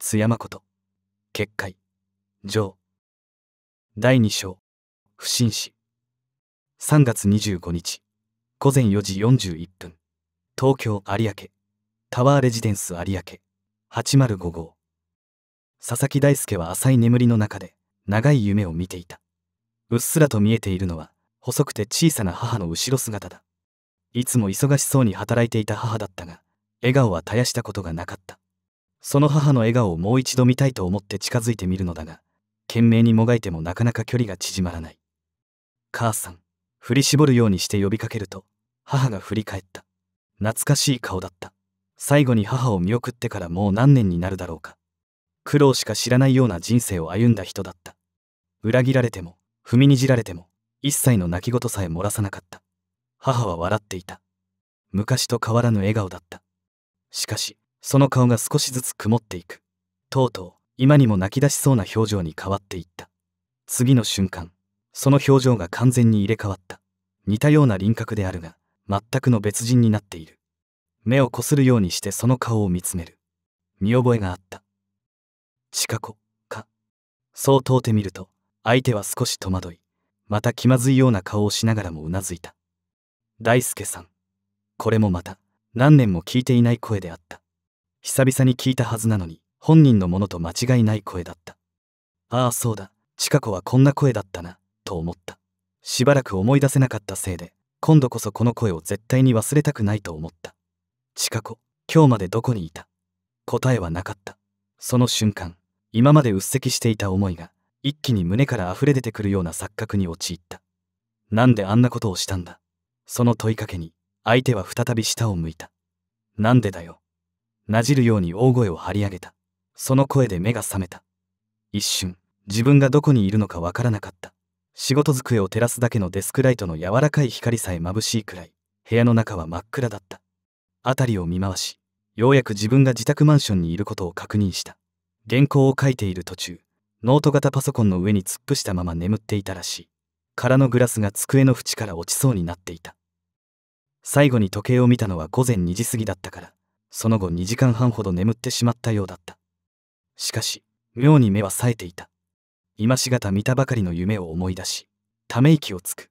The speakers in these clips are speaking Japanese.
津山こと結界上第2章不審死3月25日午前4時41分東京有明タワーレジデンス有明805号佐々木大輔は浅い眠りの中で長い夢を見ていたうっすらと見えているのは細くて小さな母の後ろ姿だいつも忙しそうに働いていた母だったが笑顔は絶やしたことがなかったその母の笑顔をもう一度見たいと思って近づいてみるのだが懸命にもがいてもなかなか距離が縮まらない母さん振り絞るようにして呼びかけると母が振り返った懐かしい顔だった最後に母を見送ってからもう何年になるだろうか苦労しか知らないような人生を歩んだ人だった裏切られても踏みにじられても一切の泣き言さえ漏らさなかった母は笑っていた昔と変わらぬ笑顔だったしかしその顔が少しずつ曇っていくとうとう今にも泣き出しそうな表情に変わっていった次の瞬間その表情が完全に入れ替わった似たような輪郭であるが全くの別人になっている目をこするようにしてその顔を見つめる見覚えがあった近子かそう問うてみると相手は少し戸惑いまた気まずいような顔をしながらもうなずいた大輔さんこれもまた何年も聞いていない声であった久々に聞いたはずなのに本人のものと間違いない声だったああそうだ千佳子はこんな声だったなと思ったしばらく思い出せなかったせいで今度こそこの声を絶対に忘れたくないと思った千佳子今日までどこにいた答えはなかったその瞬間今までうっせきしていた思いが一気に胸から溢れ出てくるような錯覚に陥ったなんであんなことをしたんだその問いかけに相手は再び下を向いたなんでだよなじるように大声を張り上げた。その声で目が覚めた。一瞬、自分がどこにいるのかわからなかった。仕事机を照らすだけのデスクライトの柔らかい光さえ眩しいくらい、部屋の中は真っ暗だった。辺りを見回し、ようやく自分が自宅マンションにいることを確認した。原稿を書いている途中、ノート型パソコンの上に突っ伏したまま眠っていたらしい。空のグラスが机の縁から落ちそうになっていた。最後に時計を見たのは午前2時過ぎだったから、その後2時間半ほど眠ってしまったようだったしかし妙に目は冴えていた今しがた見たばかりの夢を思い出しため息をつく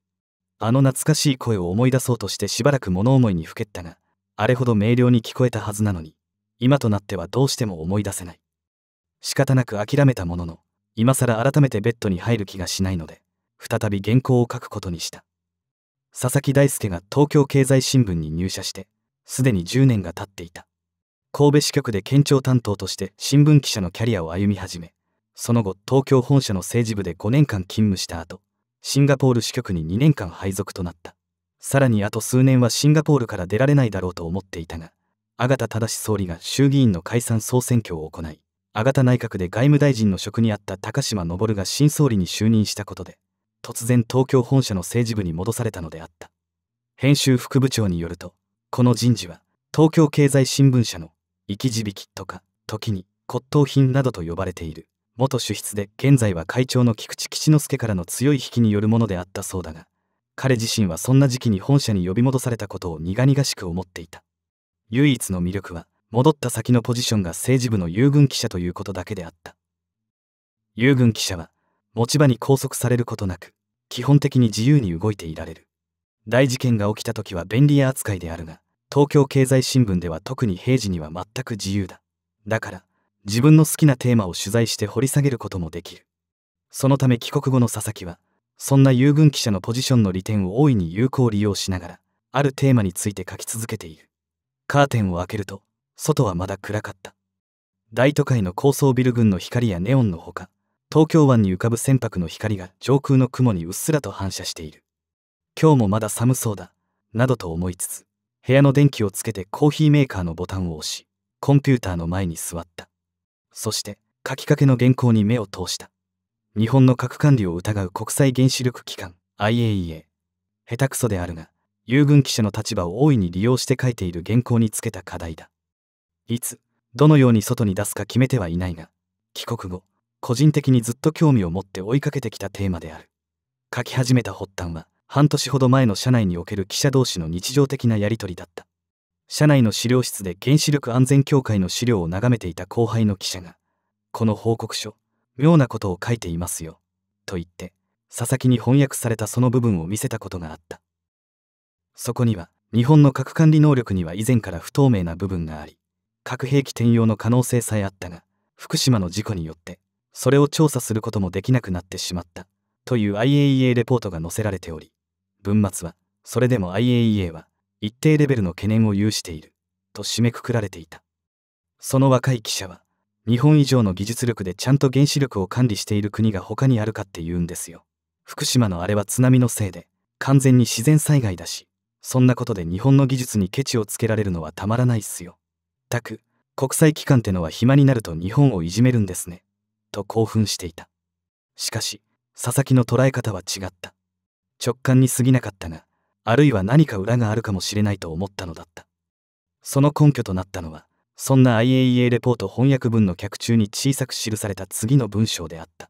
あの懐かしい声を思い出そうとしてしばらく物思いにふけったがあれほど明瞭に聞こえたはずなのに今となってはどうしても思い出せない仕方なく諦めたものの今さら改めてベッドに入る気がしないので再び原稿を書くことにした佐々木大輔が東京経済新聞に入社してすでに10年が経っていた神戸支局で県庁担当として新聞記者のキャリアを歩み始め、その後東京本社の政治部で5年間勤務した後、シンガポール支局に2年間配属となった。さらにあと数年はシンガポールから出られないだろうと思っていたが、阿賀田正総理が衆議院の解散総選挙を行い、阿賀田内閣で外務大臣の職にあった高島昇が新総理に就任したことで、突然東京本社の政治部に戻されたのであった。編集副部長によると、この人事は、東京経済新聞社の生き字引とか時に骨董品などと呼ばれている元主筆で現在は会長の菊池吉之助からの強い引きによるものであったそうだが彼自身はそんな時期に本社に呼び戻されたことを苦々しく思っていた唯一の魅力は戻った先のポジションが政治部の遊軍記者ということだけであった遊軍記者は持ち場に拘束されることなく基本的に自由に動いていられる大事件が起きた時は便利屋扱いであるが東京経済新聞では特に平時には全く自由だ。だから、自分の好きなテーマを取材して掘り下げることもできる。そのため帰国後の佐々木は、そんな遊軍記者のポジションの利点を大いに有効利用しながら、あるテーマについて書き続けている。カーテンを開けると、外はまだ暗かった。大都会の高層ビル群の光やネオンのほか、東京湾に浮かぶ船舶の光が上空の雲にうっすらと反射している。今日もまだ寒そうだ、などと思いつつ、部屋の電気をつけてコーヒーメーカーのボタンを押しコンピューターの前に座ったそして書きかけの原稿に目を通した日本の核管理を疑う国際原子力機関 IAEA 下手くそであるが友軍記者の立場を大いに利用して書いている原稿につけた課題だいつどのように外に出すか決めてはいないが帰国後個人的にずっと興味を持って追いかけてきたテーマである書き始めた発端は半年ほど前の社内における記者同士の日常的なやり取りだった社内の資料室で原子力安全協会の資料を眺めていた後輩の記者がこの報告書妙なことを書いていますよと言って佐々木に翻訳されたその部分を見せたことがあったそこには日本の核管理能力には以前から不透明な部分があり核兵器転用の可能性さえあったが福島の事故によってそれを調査することもできなくなってしまったという IAEA レポートが載せられており文末は、それでも IAEA は一定レベルの懸念を有していると締めくくられていた。その若い記者は、日本以上の技術力でちゃんと原子力を管理している国が他にあるかって言うんですよ。福島のあれは津波のせいで、完全に自然災害だし、そんなことで日本の技術にケチをつけられるのはたまらないっすよ。たく、国際機関ってのは暇になると日本をいじめるんですね。と興奮していた。しかし、佐々木の捉え方は違った。直感に過ぎなかったがあるいは何か裏があるかもしれないと思ったのだったその根拠となったのはそんな IAEA レポート翻訳文の脚中に小さく記された次の文章であった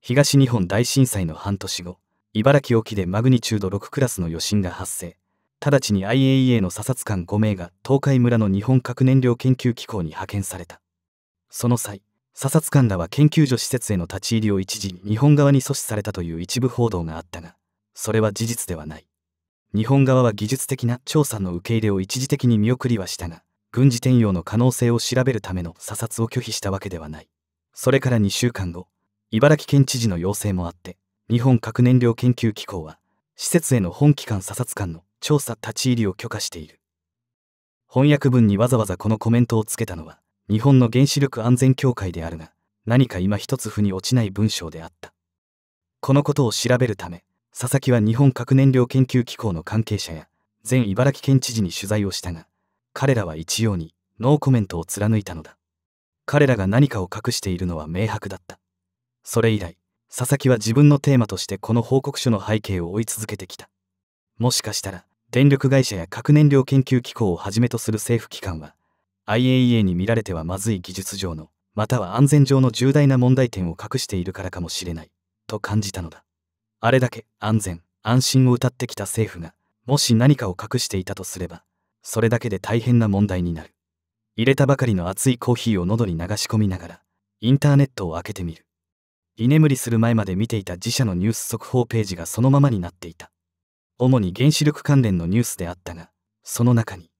東日本大震災の半年後茨城沖でマグニチュード6クラスの余震が発生直ちに IAEA の査察官5名が東海村の日本核燃料研究機構に派遣されたその際査察官らは研究所施設への立ち入りを一時日本側に阻止されたという一部報道があったがそれは事実ではない。日本側は技術的な調査の受け入れを一時的に見送りはしたが、軍事転用の可能性を調べるための査察を拒否したわけではない。それから2週間後、茨城県知事の要請もあって、日本核燃料研究機構は、施設への本機関査察官の調査立ち入りを許可している。翻訳文にわざわざこのコメントをつけたのは、日本の原子力安全協会であるが、何か今一つ腑に落ちない文章であった。このことを調べるため、佐々木は日本核燃料研究機構の関係者や前茨城県知事に取材をしたが彼らは一様にノーコメントを貫いたのだ彼らが何かを隠しているのは明白だったそれ以来佐々木は自分のテーマとしてこの報告書の背景を追い続けてきたもしかしたら電力会社や核燃料研究機構をはじめとする政府機関は IAEA に見られてはまずい技術上のまたは安全上の重大な問題点を隠しているからかもしれないと感じたのだあれだけ安全安心を謳ってきた政府がもし何かを隠していたとすればそれだけで大変な問題になる入れたばかりの熱いコーヒーを喉に流し込みながらインターネットを開けてみる居眠りする前まで見ていた自社のニュース速報ページがそのままになっていた主に原子力関連のニュースであったがその中に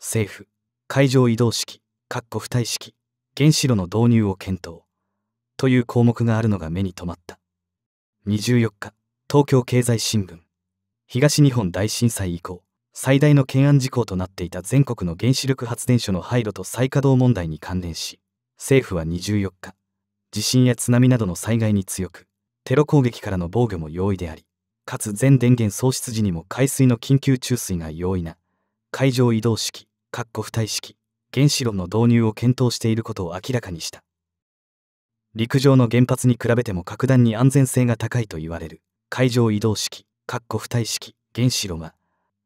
政府海上移動式括弧付帯式原子炉の導入を検討という項目があるのが目に留まった24日東京経済新聞東日本大震災以降最大の懸案事項となっていた全国の原子力発電所の廃炉と再稼働問題に関連し政府は24日地震や津波などの災害に強くテロ攻撃からの防御も容易でありかつ全電源喪失時にも海水の緊急注水が容易な海上移動式（付帯式）原子炉の導入を検討していることを明らかにした陸上の原発に比べても格段に安全性が高いと言われる海上移動式、括弧付帯式、原子炉は、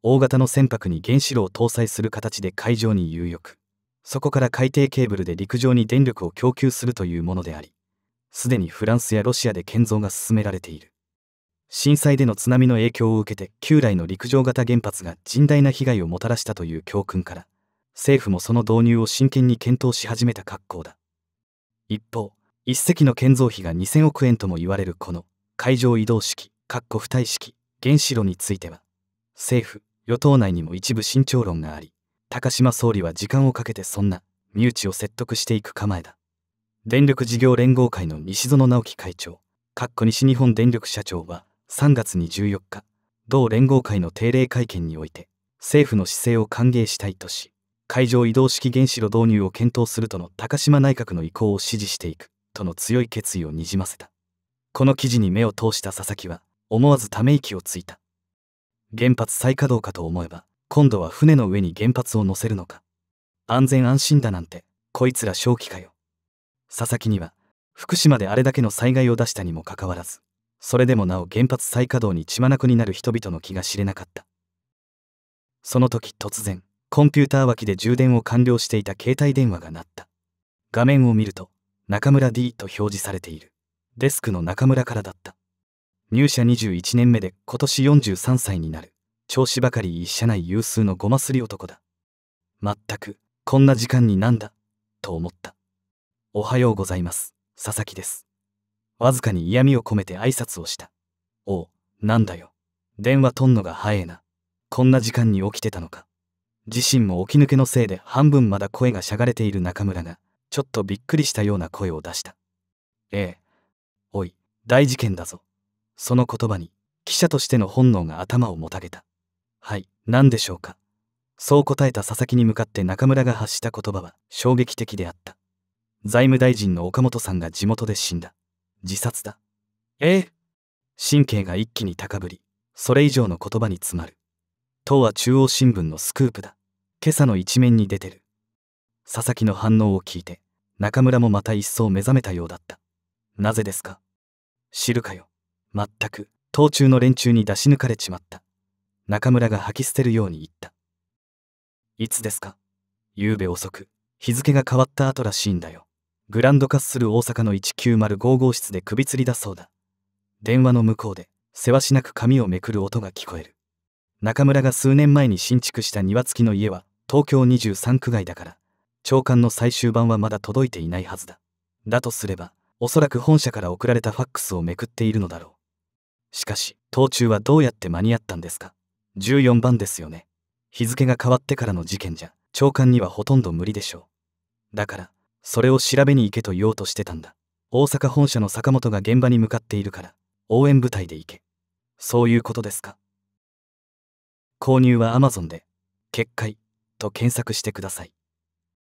大型の船舶に原子炉を搭載する形で海上に有力。そこから海底ケーブルで陸上に電力を供給するというものであり、すでにフランスやロシアで建造が進められている。震災での津波の影響を受けて旧来の陸上型原発が甚大な被害をもたらしたという教訓から、政府もその導入を真剣に検討し始めた格好だ。一方、一隻の建造費が2000億円とも言われるこの海上移動式、括弧付帯式、原子炉については、政府、与党内にも一部慎重論があり、高島総理は時間をかけてそんな身内を説得していく構えだ。電力事業連合会の西園直樹会長、括弧西日本電力社長は3月に14日、同連合会の定例会見において、政府の姿勢を歓迎したいとし、海上移動式原子炉導入を検討するとの高島内閣の意向を支持していくとの強い決意をにじませたこの記事に目を通した佐々木は思わずため息をついた原発再稼働かと思えば今度は船の上に原発を載せるのか安全安心だなんてこいつら正気かよ佐々木には福島であれだけの災害を出したにもかかわらずそれでもなお原発再稼働に血眼になる人々の気が知れなかったその時突然コンピューター脇で充電を完了していた携帯電話が鳴った画面を見ると中村 D と表示されている。デスクの中村からだった。入社21年目で今年43歳になる。調子ばかり一社内有数のごますり男だ。まったく、こんな時間になんだ、と思った。おはようございます、佐々木です。わずかに嫌味を込めて挨拶をした。おおなんだよ。電話とんのが早えな。こんな時間に起きてたのか。自身も起き抜けのせいで半分まだ声がしゃがれている中村が、ちょっとびっくりしたような声を出した。ええ。おい、大事件だぞ。その言葉に、記者としての本能が頭をもたげた。はい、何でしょうか。そう答えた佐々木に向かって中村が発した言葉は衝撃的であった。財務大臣の岡本さんが地元で死んだ。自殺だ。ええ。神経が一気に高ぶり、それ以上の言葉に詰まる。党は中央新聞のスクープだ。今朝の一面に出てる。佐々木の反応を聞いて、中村もまた一層目覚めたようだったなぜですか知るかよまったく当中の連中に出し抜かれちまった中村が吐き捨てるように言ったいつですか昨べ遅く日付が変わった後らしいんだよグランド化する大阪の1905号室で首吊りだそうだ電話の向こうでせわしなく髪をめくる音が聞こえる中村が数年前に新築した庭付きの家は東京23区外だから長官の最終版はまだ届いていないはずだ。だとすれば、おそらく本社から送られたファックスをめくっているのだろう。しかし、当中はどうやって間に合ったんですか ?14 番ですよね。日付が変わってからの事件じゃ、長官にはほとんど無理でしょう。だから、それを調べに行けと言おうとしてたんだ。大阪本社の坂本が現場に向かっているから、応援部隊で行け。そういうことですか。購入は Amazon で、決壊と検索してください。